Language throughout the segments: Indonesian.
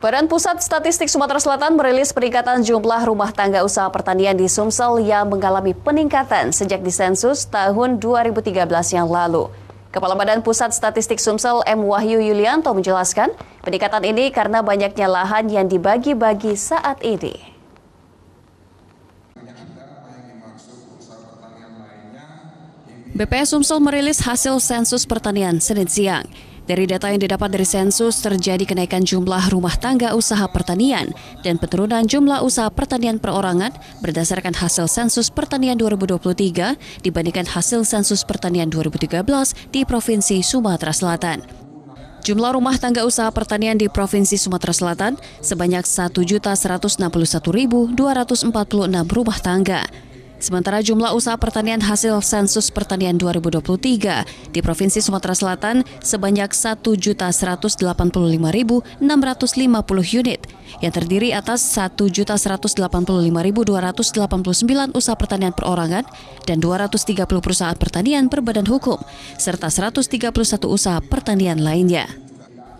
Badan Pusat Statistik Sumatera Selatan merilis peningkatan jumlah rumah tangga usaha pertanian di Sumsel yang mengalami peningkatan sejak disensus tahun 2013 yang lalu. Kepala Badan Pusat Statistik Sumsel M. Wahyu Yulianto menjelaskan, peningkatan ini karena banyaknya lahan yang dibagi-bagi saat ini. BPS Sumsel merilis hasil sensus pertanian Senin siang. Dari data yang didapat dari sensus, terjadi kenaikan jumlah rumah tangga usaha pertanian dan penurunan jumlah usaha pertanian perorangan berdasarkan hasil sensus pertanian 2023 dibandingkan hasil sensus pertanian 2013 di Provinsi Sumatera Selatan. Jumlah rumah tangga usaha pertanian di Provinsi Sumatera Selatan sebanyak 1.161.246 rumah tangga. Sementara jumlah usaha pertanian hasil sensus pertanian 2023 di Provinsi Sumatera Selatan sebanyak 1.185.650 unit yang terdiri atas 1.185.289 usaha pertanian perorangan dan 230 perusahaan pertanian berbadan hukum serta 131 usaha pertanian lainnya.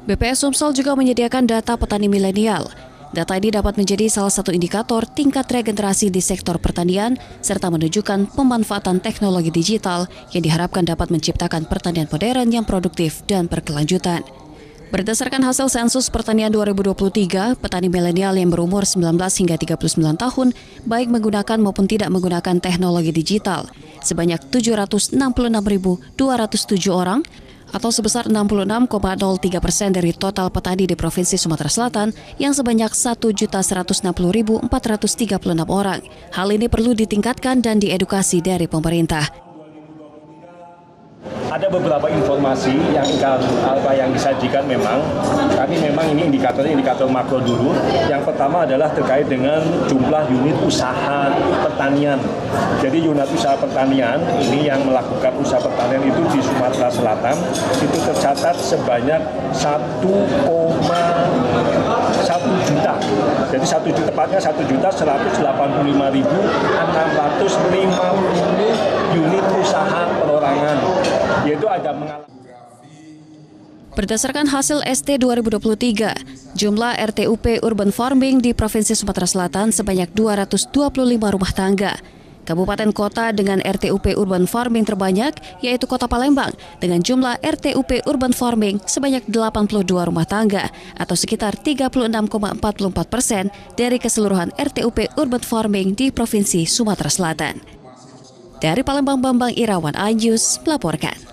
BPS Sumsel juga menyediakan data petani milenial Data ini dapat menjadi salah satu indikator tingkat regenerasi di sektor pertanian serta menunjukkan pemanfaatan teknologi digital yang diharapkan dapat menciptakan pertanian modern yang produktif dan berkelanjutan. Berdasarkan hasil sensus pertanian 2023, petani milenial yang berumur 19 hingga 39 tahun baik menggunakan maupun tidak menggunakan teknologi digital sebanyak 766.207 orang atau sebesar 66,03 persen dari total petani di Provinsi Sumatera Selatan yang sebanyak 1.160.436 orang. Hal ini perlu ditingkatkan dan diedukasi dari pemerintah ada beberapa informasi yang apa yang disajikan memang kami memang ini indikatornya indikator makro dulu. Yang pertama adalah terkait dengan jumlah unit usaha pertanian. Jadi unit usaha pertanian ini yang melakukan usaha pertanian itu di Sumatera Selatan itu tercatat sebanyak 1,1 juta. Jadi satu juta tepatnya 1 juta puluh unit usaha perorangan yaitu ada mengalami Berdasarkan hasil ST 2023, jumlah RTUP urban farming di Provinsi Sumatera Selatan sebanyak 225 rumah tangga. Kabupaten kota dengan RTUP urban farming terbanyak yaitu Kota Palembang dengan jumlah RTUP urban farming sebanyak 82 rumah tangga atau sekitar 36,44 persen dari keseluruhan RTUP urban farming di Provinsi Sumatera Selatan. Dari Palembang, Bambang Irawan Anjus melaporkan.